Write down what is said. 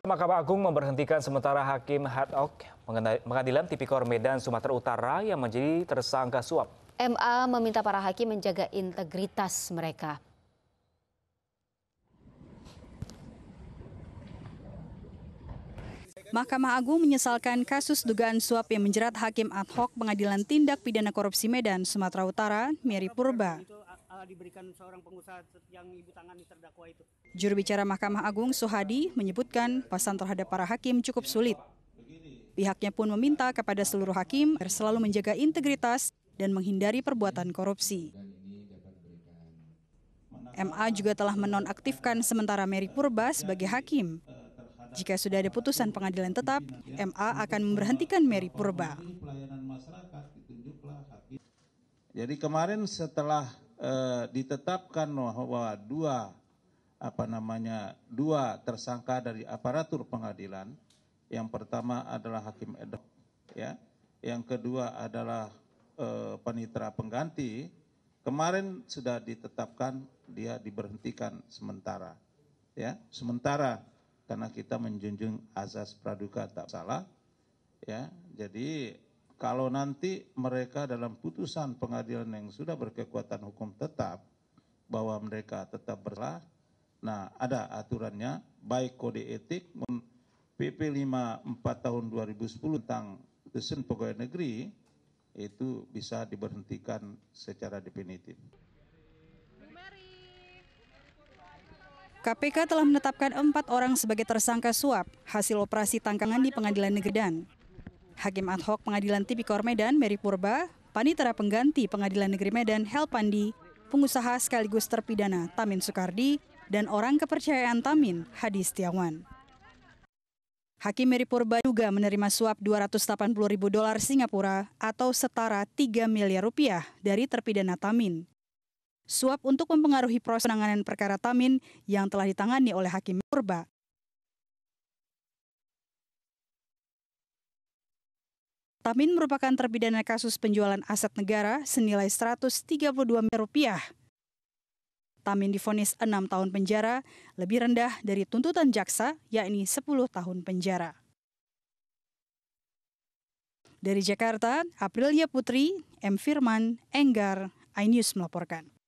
Mahkamah Agung memberhentikan sementara Hakim Hadok pengadilan tipikor Medan Sumatera Utara yang menjadi tersangka suap. MA meminta para hakim menjaga integritas mereka. Mahkamah Agung menyesalkan kasus dugaan suap yang menjerat Hakim Ad hoc Pengadilan Tindak Pidana Korupsi Medan, Sumatera Utara, Mary Purba uh, diberikan seorang pengusaha yang ibu tangani terdakwa itu. Juru bicara Mahkamah Agung Sohadi menyebutkan pasan terhadap para hakim cukup sulit. Pihaknya pun meminta kepada seluruh hakim selalu menjaga integritas dan menghindari perbuatan korupsi. MA juga telah menonaktifkan sementara Mary Purba sebagai hakim. Jika sudah ada putusan pengadilan tetap, MA akan memberhentikan Mary Purba. Jadi kemarin setelah Eh, ditetapkan bahwa dua apa namanya dua tersangka dari aparatur pengadilan. Yang pertama adalah hakim Edok, ya. Yang kedua adalah eh, panitera pengganti. Kemarin sudah ditetapkan dia diberhentikan sementara, ya, sementara karena kita menjunjung azas praduga tak salah, ya. Jadi kalau nanti mereka dalam putusan pengadilan yang sudah berkekuatan hukum tetap bahwa mereka tetap bersalah, nah ada aturannya baik kode etik PP 54 tahun 2010 tentang desain pegawai negeri itu bisa diberhentikan secara definitif. KPK telah menetapkan empat orang sebagai tersangka suap hasil operasi tangkangan di Pengadilan Negeri Dan. Hakim Ad Hoc Pengadilan Tipikor Medan Mary Purba, Panitera Pengganti Pengadilan Negeri Medan Hel Pandi, pengusaha sekaligus terpidana Tamin Sukardi dan orang kepercayaan Tamin Hadi Setiawan. Hakim Mary Purba juga menerima suap 280 ribu dolar Singapura atau setara 3 miliar rupiah dari terpidana Tamin. Suap untuk mempengaruhi proses penanganan perkara Tamin yang telah ditangani oleh Hakim Purba Tamin merupakan terpidana kasus penjualan aset negara senilai 132 miliar rupiah. Tamin difonis 6 tahun penjara, lebih rendah dari tuntutan jaksa, yakni 10 tahun penjara. Dari Jakarta, Aprilia Putri, M. Firman, Enggar, iNews melaporkan.